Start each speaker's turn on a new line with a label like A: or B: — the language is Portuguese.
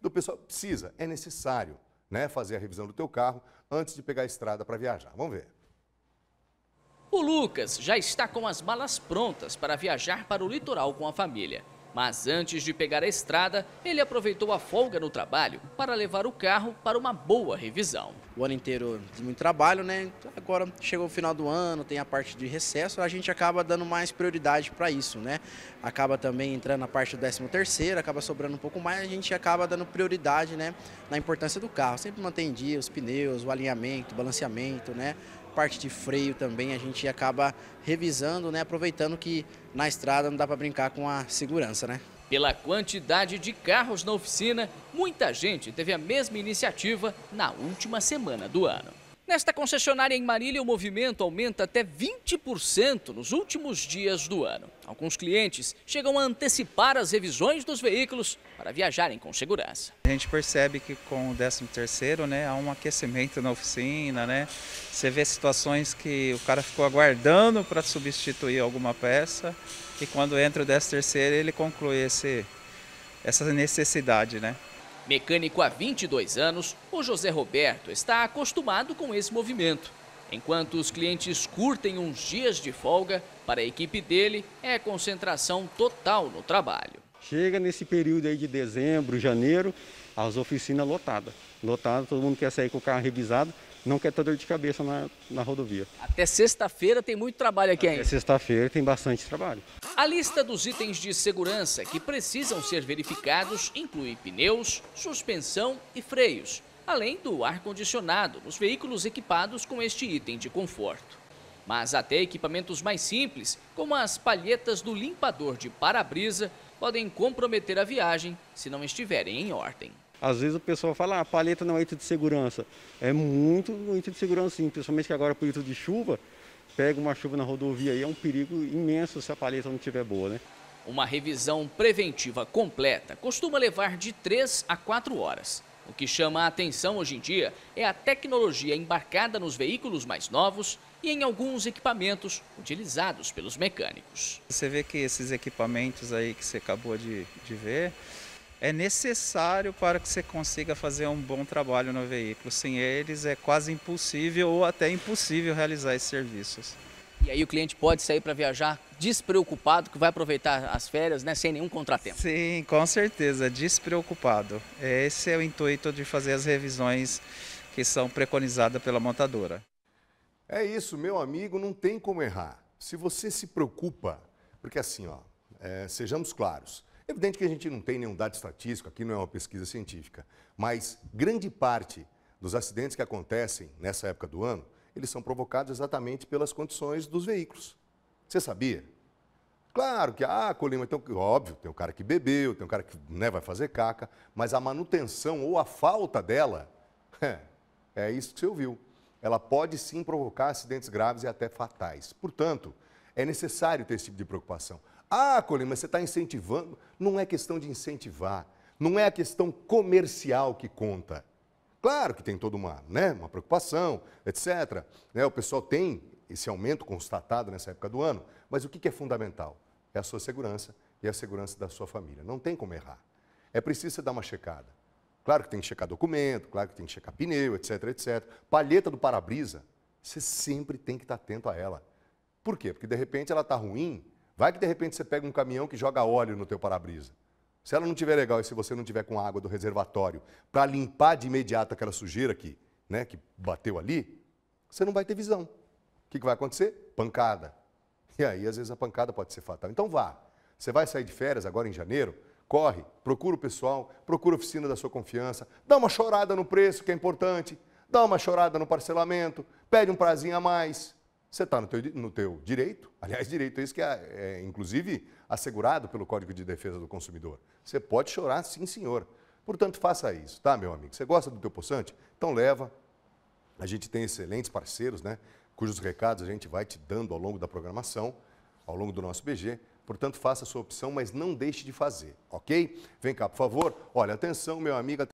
A: do pessoal. Precisa, é necessário né, fazer a revisão do teu carro antes de pegar a estrada para viajar. Vamos ver.
B: O Lucas já está com as malas prontas para viajar para o litoral com a família. Mas antes de pegar a estrada, ele aproveitou a folga no trabalho para levar o carro para uma boa revisão. O ano inteiro de muito trabalho, né? Então, agora chegou o final do ano, tem a parte de recesso, a gente acaba dando mais prioridade para isso, né? Acaba também entrando na parte do 13 terceiro, acaba sobrando um pouco mais, a gente acaba dando prioridade, né, na importância do carro. Sempre mantém dia os pneus, o alinhamento, o balanceamento, né? parte de freio também a gente acaba revisando, né? Aproveitando que na estrada não dá para brincar com a segurança, né? Pela quantidade de carros na oficina, muita gente teve a mesma iniciativa na última semana do ano. Nesta concessionária em Marília, o movimento aumenta até 20% nos últimos dias do ano. Alguns clientes chegam a antecipar as revisões dos veículos para viajarem com segurança.
C: A gente percebe que com o 13º, né, há um aquecimento na oficina, né? Você vê situações que o cara ficou aguardando para substituir alguma peça e quando entra o 13º, ele conclui esse essa necessidade, né?
B: Mecânico há 22 anos, o José Roberto está acostumado com esse movimento. Enquanto os clientes curtem uns dias de folga, para a equipe dele é concentração total no trabalho.
C: Chega nesse período aí de dezembro, janeiro, as oficinas lotadas. Lotada, todo mundo quer sair com o carro revisado, não quer ter dor de cabeça
B: na, na rodovia. Até sexta-feira tem muito trabalho aqui ainda. Até sexta-feira tem bastante trabalho. A lista dos itens de segurança que precisam ser verificados inclui pneus, suspensão e freios, além do ar-condicionado nos veículos equipados com este item de conforto. Mas até equipamentos mais simples, como as palhetas do limpador de para-brisa, podem comprometer a viagem se não estiverem em ordem.
C: Às vezes o pessoal fala, ah, a palheta não é item de segurança. É muito item de segurança sim, principalmente que agora por item de chuva, pega uma chuva na rodovia aí, é um perigo imenso se a paleta não
B: estiver boa, né? Uma revisão preventiva completa costuma levar de 3 a 4 horas. O que chama a atenção hoje em dia é a tecnologia embarcada nos veículos mais novos e em alguns equipamentos utilizados pelos mecânicos. Você
C: vê que esses equipamentos aí que você acabou de, de ver, é necessário para que você consiga fazer um bom trabalho no veículo. Sem eles é quase impossível ou até
B: impossível realizar esses serviços. E aí o cliente pode sair para viajar despreocupado, que vai aproveitar as férias, né, sem nenhum contratempo.
C: Sim, com certeza, despreocupado. É, esse é o intuito de fazer as revisões que são preconizadas pela montadora.
A: É isso, meu amigo, não tem como errar. Se você se preocupa, porque assim, ó, é, sejamos claros, Evidente que a gente não tem nenhum dado estatístico, aqui não é uma pesquisa científica, mas grande parte dos acidentes que acontecem nessa época do ano, eles são provocados exatamente pelas condições dos veículos. Você sabia? Claro que, ah, Colima, então, óbvio, tem um cara que bebeu, tem um cara que né, vai fazer caca, mas a manutenção ou a falta dela, é, é isso que você ouviu. Ela pode sim provocar acidentes graves e até fatais. Portanto, é necessário ter esse tipo de preocupação. Ah, Colin, mas você está incentivando. Não é questão de incentivar, não é a questão comercial que conta. Claro que tem toda uma, né, uma preocupação, etc. Né, o pessoal tem esse aumento constatado nessa época do ano, mas o que, que é fundamental? É a sua segurança e a segurança da sua família. Não tem como errar. É preciso você dar uma checada. Claro que tem que checar documento, claro que tem que checar pneu, etc, etc. Palheta do para-brisa, você sempre tem que estar atento a ela. Por quê? Porque de repente ela está ruim, Vai que de repente você pega um caminhão que joga óleo no teu para-brisa. Se ela não tiver legal e se você não tiver com água do reservatório para limpar de imediato aquela sujeira que, né, que bateu ali, você não vai ter visão. O que, que vai acontecer? Pancada. E aí, às vezes, a pancada pode ser fatal. Então vá. Você vai sair de férias agora em janeiro? Corre, procura o pessoal, procura a oficina da sua confiança, dá uma chorada no preço, que é importante, dá uma chorada no parcelamento, pede um prazinho a mais. Você está no teu, no teu direito, aliás, direito é isso que é, é, inclusive, assegurado pelo Código de Defesa do Consumidor. Você pode chorar, sim, senhor. Portanto, faça isso, tá, meu amigo? Você gosta do teu possante? Então leva. A gente tem excelentes parceiros, né? Cujos recados a gente vai te dando ao longo da programação, ao longo do nosso BG. Portanto, faça a sua opção, mas não deixe de fazer, ok? Vem cá, por favor. Olha, atenção, meu amigo.